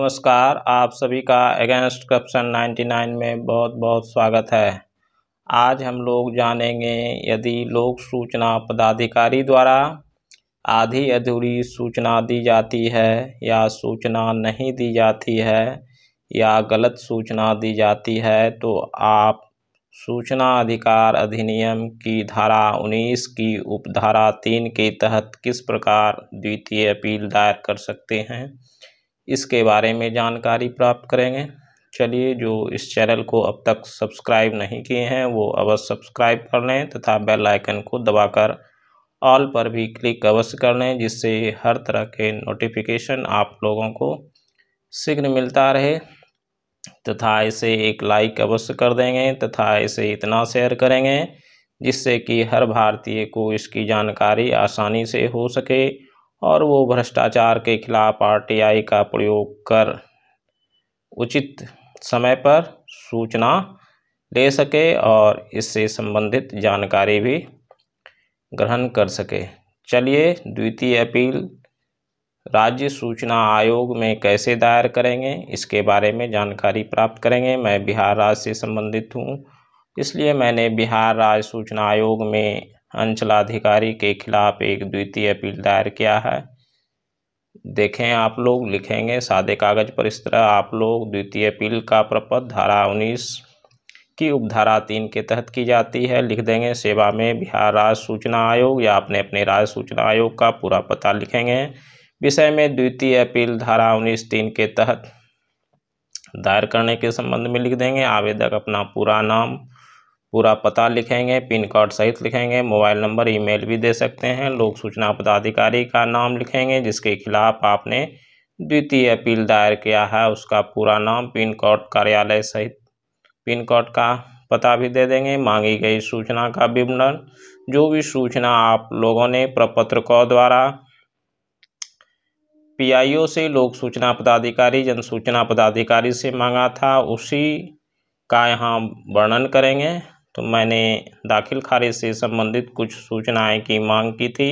नमस्कार आप सभी का अगेंस्ट करप्शन 99 में बहुत बहुत स्वागत है आज हम लोग जानेंगे यदि लोक सूचना पदाधिकारी द्वारा आधी अधूरी सूचना दी जाती है या सूचना नहीं दी जाती है या गलत सूचना दी जाती है तो आप सूचना अधिकार अधिनियम की धारा 19 की उपधारा 3 के तहत किस प्रकार द्वितीय अपील दायर कर सकते हैं इसके बारे में जानकारी प्राप्त करेंगे चलिए जो इस चैनल को अब तक सब्सक्राइब नहीं किए हैं वो अवश्य सब्सक्राइब कर लें तथा बेल आइकन को दबाकर ऑल पर भी क्लिक अवश्य कर लें जिससे हर तरह के नोटिफिकेशन आप लोगों को शीघ्र मिलता रहे तथा इसे एक लाइक अवश्य कर देंगे तथा इसे इतना शेयर करेंगे जिससे कि हर भारतीय को इसकी जानकारी आसानी से हो सके और वो भ्रष्टाचार के खिलाफ आरटीआई का प्रयोग कर उचित समय पर सूचना ले सके और इससे संबंधित जानकारी भी ग्रहण कर सके चलिए द्वितीय अपील राज्य सूचना आयोग में कैसे दायर करेंगे इसके बारे में जानकारी प्राप्त करेंगे मैं बिहार राज्य से संबंधित हूँ इसलिए मैंने बिहार राज्य सूचना आयोग में अंचलाधिकारी के खिलाफ एक द्वितीय अपील दायर किया है देखें आप लोग लिखेंगे सादे कागज़ पर इस तरह आप लोग द्वितीय अपील का प्रपत्र धारा उन्नीस की उपधारा तीन के तहत की जाती है लिख देंगे सेवा में बिहार राज्य सूचना आयोग या अपने अपने राज्य सूचना आयोग का पूरा पता लिखेंगे विषय में द्वितीय अपील धारा उन्नीस तीन के तहत दायर करने के संबंध में लिख देंगे आवेदक अपना पूरा नाम पूरा पता लिखेंगे पिन कोड सहित लिखेंगे मोबाइल नंबर ईमेल भी दे सकते हैं लोक सूचना पदाधिकारी का नाम लिखेंगे जिसके खिलाफ आपने द्वितीय अपील दायर किया है उसका पूरा नाम पिन कोड कार्यालय सहित पिन कोड का पता भी दे देंगे मांगी गई सूचना का विवरण जो भी सूचना आप लोगों ने प्रपत्र को द्वारा पीआईओ से लोक सूचना पदाधिकारी जन सूचना पदाधिकारी से मांगा था उसी का यहाँ वर्णन करेंगे तो मैंने दाखिल खारिज से संबंधित कुछ सूचनाएं की मांग की थी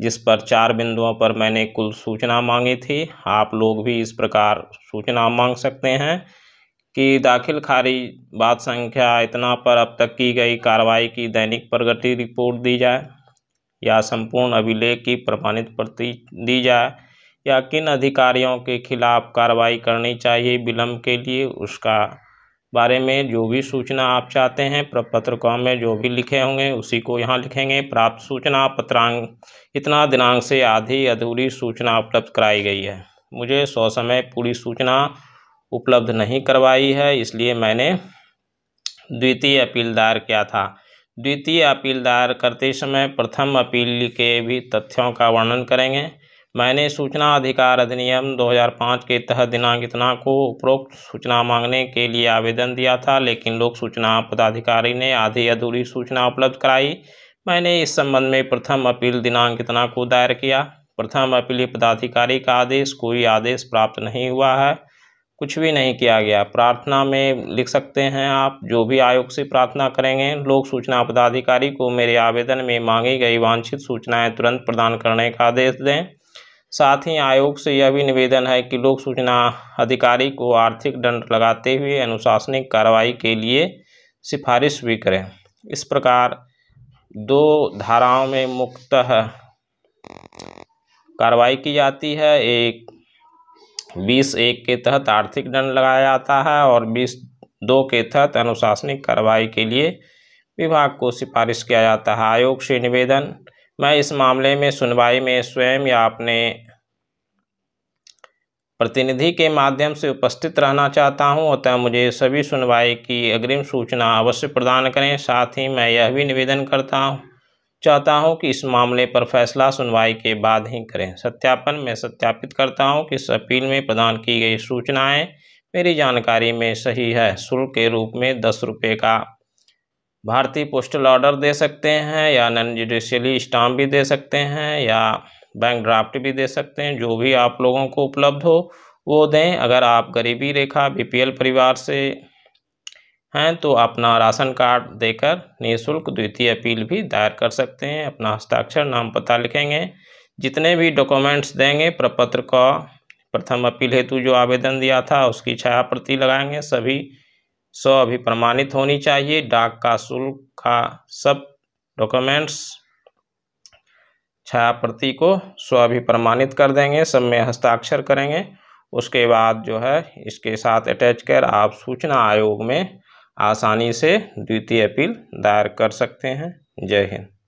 जिस पर चार बिंदुओं पर मैंने कुल सूचना मांगी थी आप लोग भी इस प्रकार सूचना मांग सकते हैं कि दाखिल खारिज बात संख्या इतना पर अब तक की गई कार्रवाई की दैनिक प्रगति रिपोर्ट दी जाए या संपूर्ण अभिलेख की प्रमाणित प्रति दी जाए या किन अधिकारियों के खिलाफ कार्रवाई करनी चाहिए विलम्ब के लिए उसका बारे में जो भी सूचना आप चाहते हैं प्रपत्र में जो भी लिखे होंगे उसी को यहाँ लिखेंगे प्राप्त सूचना पत्रांक इतना दिनांक से आधी अधूरी सूचना उपलब्ध कराई गई है मुझे सौ समय पूरी सूचना उपलब्ध नहीं करवाई है इसलिए मैंने द्वितीय अपील दायर किया था द्वितीय अपील दायर करते समय प्रथम अपील के भी तथ्यों का वर्णन करेंगे मैंने सूचना अधिकार अधिनियम 2005 के तहत दिनांक इतना को उपरोक्त सूचना मांगने के लिए आवेदन दिया था लेकिन लोक सूचना पदाधिकारी ने आधी अधूरी सूचना उपलब्ध कराई मैंने इस संबंध में प्रथम अपील दिनांक इतना को दायर किया प्रथम अपील पदाधिकारी का आदेश कोई आदेश प्राप्त नहीं हुआ है कुछ भी नहीं किया गया प्रार्थना में लिख सकते हैं आप जो भी आयोग से प्रार्थना करेंगे लोक सूचना पदाधिकारी को मेरे आवेदन में मांगी गई वांछित सूचनाएं तुरंत प्रदान करने का आदेश दें साथ ही आयोग से यह भी निवेदन है कि लोक सूचना अधिकारी को आर्थिक दंड लगाते हुए अनुशासनिक कार्रवाई के लिए सिफारिश भी करें इस प्रकार दो धाराओं में मुख्यतः कार्रवाई की जाती है एक बीस एक के तहत आर्थिक दंड लगाया जाता है और बीस दो के तहत अनुशासनिक कार्रवाई के लिए विभाग को सिफारिश किया जाता है आयोग से निवेदन मैं इस मामले में सुनवाई में स्वयं या अपने प्रतिनिधि के माध्यम से उपस्थित रहना चाहता हूं अतः मुझे सभी सुनवाई की अग्रिम सूचना अवश्य प्रदान करें साथ ही मैं यह भी निवेदन करता हूं चाहता हूं कि इस मामले पर फैसला सुनवाई के बाद ही करें सत्यापन में सत्यापित करता हूं कि इस अपील में प्रदान की गई सूचनाएं मेरी जानकारी में सही है शुल्क के रूप में दस रुपये का भारतीय पोस्टल ऑर्डर दे सकते हैं या नन जुडिशली स्टाम्प भी दे सकते हैं या बैंक ड्राफ्ट भी दे सकते हैं जो भी आप लोगों को उपलब्ध हो वो दें अगर आप गरीबी रेखा बीपीएल परिवार से हैं तो अपना राशन कार्ड देकर निःशुल्क द्वितीय अपील भी दायर कर सकते हैं अपना हस्ताक्षर नाम पता लिखेंगे जितने भी डॉक्यूमेंट्स देंगे प्रपत्र का प्रथम अपील हेतु जो आवेदन दिया था उसकी छाया प्रति लगाएंगे सभी सौ अभी प्रमाणित होनी चाहिए डाक का शुल्क का सब डॉक्यूमेंट्स छाया प्रति को स्व अभी प्रमाणित कर देंगे सब में हस्ताक्षर करेंगे उसके बाद जो है इसके साथ अटैच कर आप सूचना आयोग में आसानी से द्वितीय अपील दायर कर सकते हैं जय हिंद